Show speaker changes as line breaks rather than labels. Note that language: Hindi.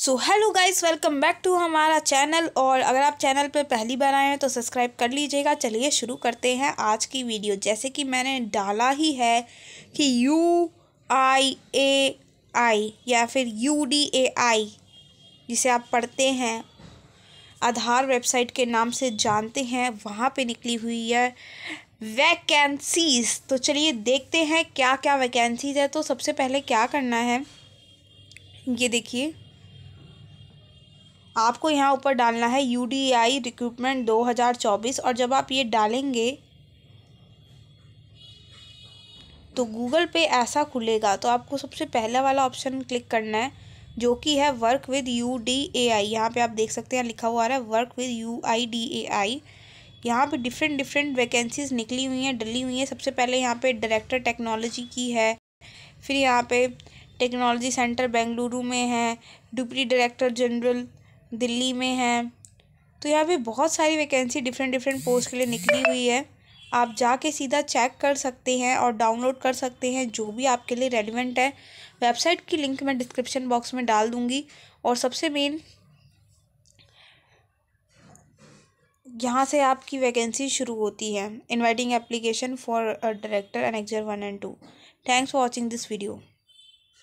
so hello guys welcome back to हमारा चैनल और अगर आप चैनल पर पहली बार आए हैं तो सब्सक्राइब कर लीजिएगा चलिए शुरू करते हैं आज की वीडियो जैसे कि मैंने डाला ही है कि यू आई ए आई या फिर यू डी ए आई जिसे आप पढ़ते हैं आधार वेबसाइट के नाम से जानते हैं वहाँ पे निकली हुई है वैकेंसीज़ तो चलिए देखते हैं क्या क्या वैकेंसीज़ है तो सबसे पहले क्या करना है ये देखिए आपको यहाँ ऊपर डालना है यू डी आई रिक्रूटमेंट दो हज़ार चौबीस और जब आप ये डालेंगे तो गूगल पे ऐसा खुलेगा तो आपको सबसे पहला वाला ऑप्शन क्लिक करना है जो कि है work with U D A I यहाँ पर आप देख सकते हैं लिखा हुआ आ रहा है work with U I D A I यहाँ पे डिफरेंट डिफरेंट वैकेंसीज़ निकली हुई हैं डली हुई हैं सबसे पहले यहाँ पे डायरेक्टर टेक्नोलॉजी की है फिर यहाँ पे टेक्नोलॉजी सेंटर बेंगलुरु में है डिप्टी डायरेक्टर जनरल दिल्ली में है तो यहाँ पे बहुत सारी वैकेंसी डिफरेंट डिफरेंट पोस्ट के लिए निकली हुई है आप जाके सीधा चेक कर सकते हैं और डाउनलोड कर सकते हैं जो भी आपके लिए रेलिवेंट है वेबसाइट की लिंक मैं डिस्क्रिप्शन बॉक्स में डाल दूँगी और सबसे मेन यहाँ से आपकी वैकेंसी शुरू होती है inviting application for director and एक्जर one and two thanks for watching this video